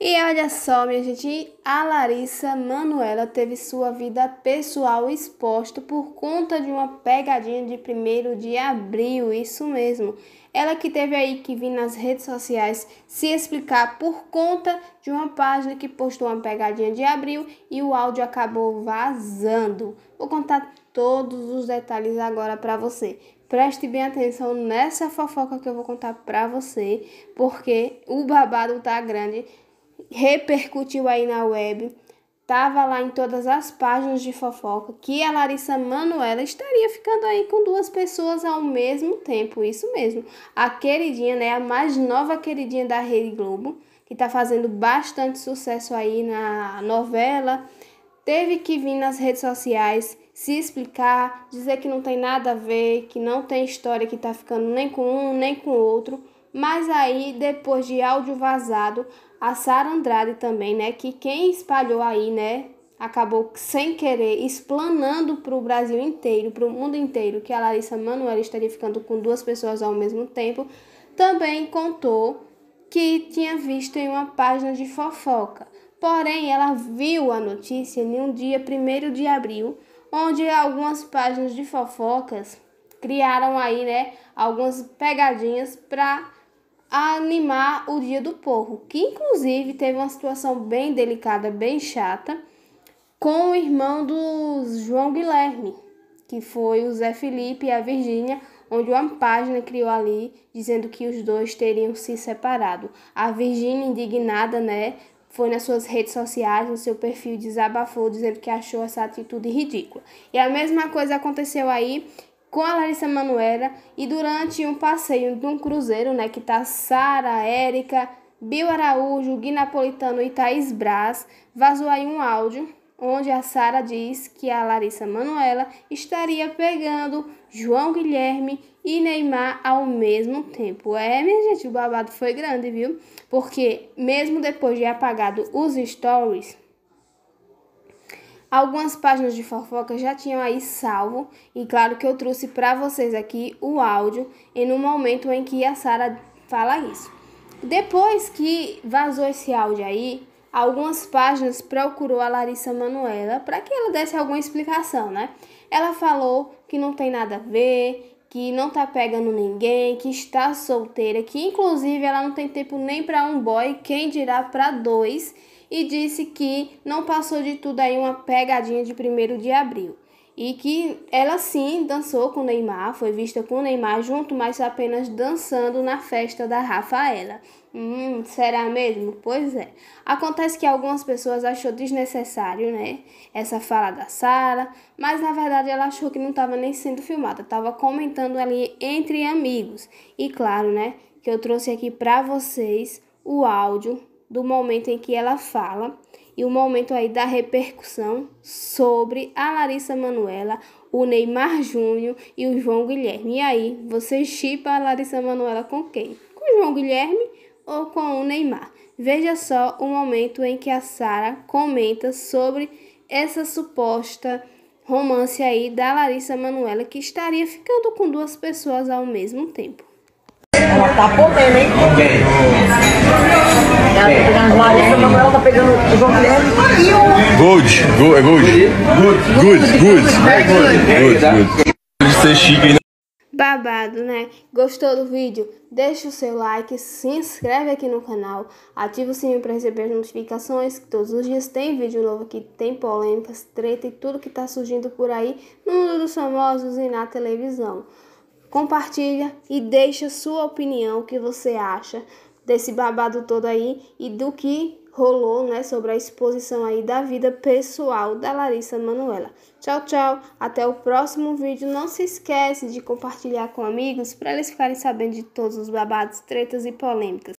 E olha só, minha gente, a Larissa Manuela teve sua vida pessoal exposta por conta de uma pegadinha de 1 de abril, isso mesmo. Ela que teve aí que vir nas redes sociais se explicar por conta de uma página que postou uma pegadinha de abril e o áudio acabou vazando. Vou contar todos os detalhes agora para você. Preste bem atenção nessa fofoca que eu vou contar para você, porque o babado tá grande repercutiu aí na web, tava lá em todas as páginas de fofoca, que a Larissa Manoela estaria ficando aí com duas pessoas ao mesmo tempo, isso mesmo. A queridinha, né, a mais nova queridinha da Rede Globo, que tá fazendo bastante sucesso aí na novela, teve que vir nas redes sociais se explicar, dizer que não tem nada a ver, que não tem história que tá ficando nem com um, nem com outro. Mas aí, depois de áudio vazado, a Sara Andrade também, né, que quem espalhou aí, né, acabou sem querer explanando para o Brasil inteiro, para o mundo inteiro, que a Larissa Manoela estaria ficando com duas pessoas ao mesmo tempo, também contou que tinha visto em uma página de fofoca. Porém, ela viu a notícia em um dia 1 de abril, onde algumas páginas de fofocas criaram aí, né, algumas pegadinhas para a animar o Dia do Porco, que inclusive teve uma situação bem delicada, bem chata, com o irmão do João Guilherme, que foi o Zé Felipe e a Virgínia, onde uma página criou ali dizendo que os dois teriam se separado. A Virgínia, indignada, né, foi nas suas redes sociais, no seu perfil, desabafou, dizendo que achou essa atitude ridícula. E a mesma coisa aconteceu aí com a Larissa Manoela e durante um passeio de um cruzeiro, né, que tá Sara, Érica, Bill Araújo, Gui Napolitano e Thaís Braz, vazou aí um áudio onde a Sara diz que a Larissa Manoela estaria pegando João Guilherme e Neymar ao mesmo tempo. É, minha gente, o babado foi grande, viu? Porque mesmo depois de apagado os stories, Algumas páginas de fofoca já tinham aí salvo, e claro que eu trouxe para vocês aqui o áudio em um momento em que a Sara fala isso. Depois que vazou esse áudio aí, algumas páginas procurou a Larissa Manuela para que ela desse alguma explicação, né? Ela falou que não tem nada a ver, que não tá pegando ninguém, que está solteira, que inclusive ela não tem tempo nem para um boy, quem dirá para dois e disse que não passou de tudo aí uma pegadinha de 1 de abril. E que ela sim dançou com Neymar, foi vista com Neymar junto, mas apenas dançando na festa da Rafaela. Hum, será mesmo? Pois é. Acontece que algumas pessoas achou desnecessário, né? Essa fala da Sara, mas na verdade ela achou que não estava nem sendo filmada, estava comentando ali entre amigos. E claro, né, que eu trouxe aqui para vocês o áudio do momento em que ela fala e o momento aí da repercussão sobre a Larissa Manuela, o Neymar Júnior e o João Guilherme. E aí, você chipa a Larissa Manuela com quem? Com o João Guilherme ou com o Neymar? Veja só o momento em que a Sara comenta sobre essa suposta romance aí da Larissa Manuela que estaria ficando com duas pessoas ao mesmo tempo. Ela tá podendo, hein? Okay. Ela Maria, Manuel tá pegando o Gold, go, é gold. Good, good, good. Good, good. De ser chique, né? Babado, né? Gostou do vídeo? Deixa o seu like, se inscreve aqui no canal, ativa o sininho para receber as notificações, que todos os dias tem vídeo novo aqui, tem polêmicas, treta e tudo que tá surgindo por aí no mundo dos famosos e na televisão. Compartilha e deixa sua opinião, o que você acha desse babado todo aí e do que rolou, né, sobre a exposição aí da vida pessoal da Larissa Manuela. Tchau, tchau, até o próximo vídeo. Não se esquece de compartilhar com amigos para eles ficarem sabendo de todos os babados, tretas e polêmicas.